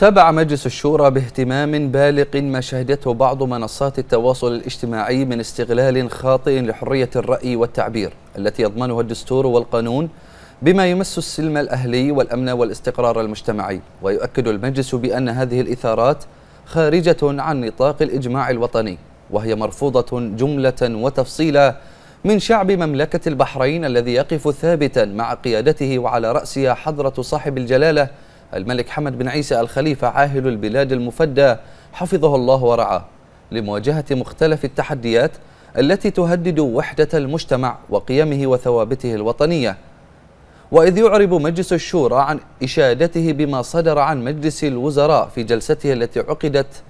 تابع مجلس الشورى باهتمام بالغ ما شهدته بعض منصات التواصل الاجتماعي من استغلال خاطئ لحرية الرأي والتعبير التي يضمنها الدستور والقانون بما يمس السلم الأهلي والأمن والاستقرار المجتمعي ويؤكد المجلس بأن هذه الإثارات خارجة عن نطاق الإجماع الوطني وهي مرفوضة جملة وتفصيلا من شعب مملكة البحرين الذي يقف ثابتا مع قيادته وعلى رأسها حضرة صاحب الجلالة الملك حمد بن عيسى الخليفة عاهل البلاد المفدى حفظه الله ورعاه لمواجهة مختلف التحديات التي تهدد وحدة المجتمع وقيمه وثوابته الوطنية وإذ يعرب مجلس الشورى عن إشادته بما صدر عن مجلس الوزراء في جلسته التي عقدت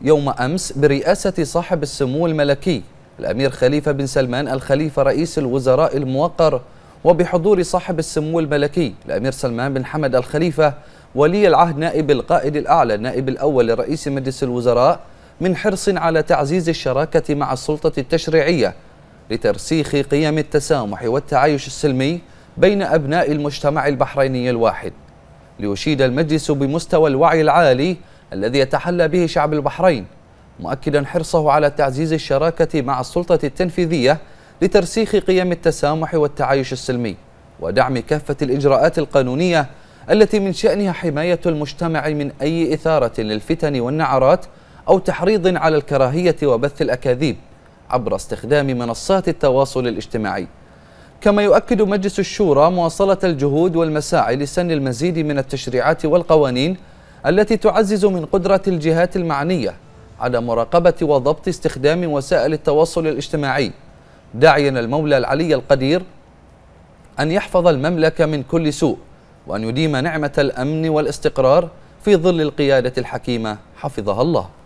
يوم أمس برئاسة صاحب السمو الملكي الأمير خليفة بن سلمان الخليفة رئيس الوزراء الموقر وبحضور صاحب السمو الملكي الأمير سلمان بن حمد الخليفة ولي العهد نائب القائد الأعلى النائب الأول لرئيس مجلس الوزراء من حرص على تعزيز الشراكة مع السلطة التشريعية لترسيخ قيم التسامح والتعايش السلمي بين أبناء المجتمع البحريني الواحد ليشيد المجلس بمستوى الوعي العالي الذي يتحلى به شعب البحرين مؤكدا حرصه على تعزيز الشراكة مع السلطة التنفيذية لترسيخ قيم التسامح والتعايش السلمي ودعم كافة الإجراءات القانونية التي من شأنها حماية المجتمع من أي إثارة للفتن والنعرات أو تحريض على الكراهية وبث الأكاذيب عبر استخدام منصات التواصل الاجتماعي كما يؤكد مجلس الشورى مواصلة الجهود والمساعي لسن المزيد من التشريعات والقوانين التي تعزز من قدرة الجهات المعنية على مراقبة وضبط استخدام وسائل التواصل الاجتماعي داعيا المولى العلي القدير أن يحفظ المملكة من كل سوء وأن يديم نعمة الأمن والاستقرار في ظل القيادة الحكيمة حفظها الله